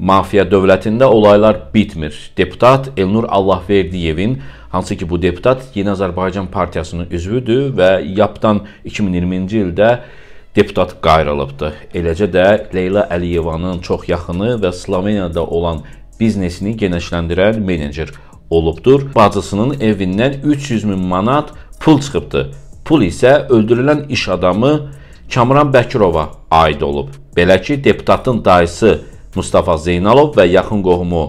mafiya dövlətində olaylar bitmir. Deputat Elnur Allahverdiyevin, hansı ki bu deputat Yeni Azərbaycan Partiyasının üzvüdür və YAP-dan 2020-ci ildə deputat qayrılıbdı. Eləcə də Leyla Əliyevanın çox yaxını və Sloveniyada olan biznesini genişləndirən menecer olubdur. Bacısının evindən 300 min manat pul çıxıbdı. Pul isə öldürülən iş adamı Kamran Bəkirova aid olub. Belə ki, deputatın dayısı Mustafa Zeynalov və yaxın qohumu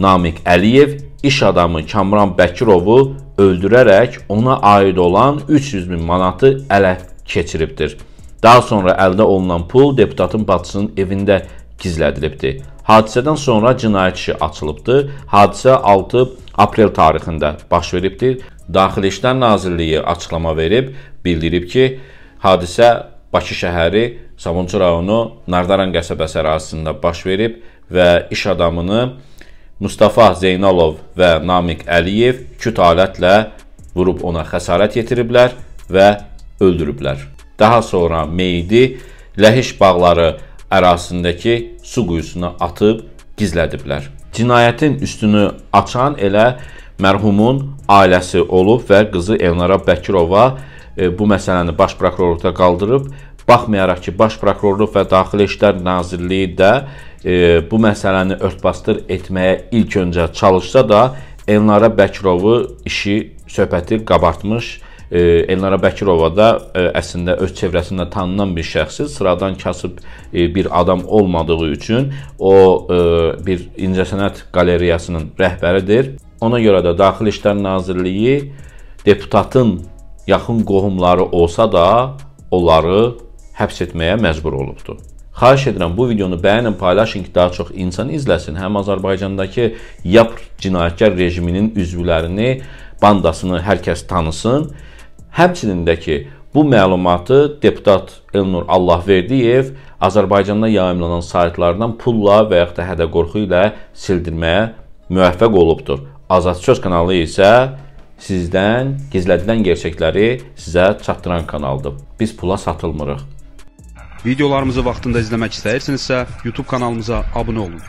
Namiq Əliyev iş adamı Kamran Bəkirovu öldürərək ona aid olan 300 min manatı ələ keçiribdir. Daha sonra əldə olunan pul deputatın bacısının evində gizlədilibdir. Hadisədən sonra cinayət işi açılıbdır. Hadisə 6 aprel tarixində baş veribdir. Daxili İşlər Nazirliyi açıqlama verib, bildirib ki, hadisə Bakı şəhəri, Sabunçu rayonu Nardaran qəsəbəsi ərazisində baş verib və iş adamını Mustafa Zeynalov və Namiq Əliyev küt alətlə vurub ona xəsarət yetiriblər və öldürüblər. Daha sonra meyidiLəhiş bağları ərazisindəki su quyusuna atıb gizlədiblər. Cinayətin üstünü açan elə mərhumun ailəsi olub və qızı Elnara Bəkirova e, bu məsələni baş prokurorluqda qaldırıb Baxmayaraq ki, Baş Prokurorluq və Daxili İşlər Nazirliyi də e, bu məsələni örtbastır etməyə ilk öncə çalışsa da, Elnara Bəkirovu işi söhbəti qabartmış. E, Elnara Bəkirova da e, əslində öz çevrəsində tanınan bir şəxsi, sıradan kasıb e, bir adam olmadığı üçün o e, bir incəsənət qalereyasının rəhbəridir. Ona görə də Daxili İşlər Nazirliyi deputatın yaxın qohumları olsa da onları həbs etməyə məcbur olubdur. Xahiş edirəm bu videonu bəyənin, paylaşın ki, daha çox insan izləsin. Həm Azərbaycandakı YAP cinayətkar rejiminin üzvlərini, bandasını hər kəs tanısın. Həmçinindəki bu məlumatı deputat Elnur Allahverdiyev Azərbaycanda yayımlanan saytlardan pulla və yaxud da hədə-qorxu ilə sildirməyə müvəffəq olubdur. Azad Söz kanalı isə sizdən gizlədilən gerçəkləri sizə çatdıran kanaldır. Biz pula satılmırıq. Videolarımızı vaxtında izləmək istəyirsinizsə, YouTube kanalımıza abunə olun.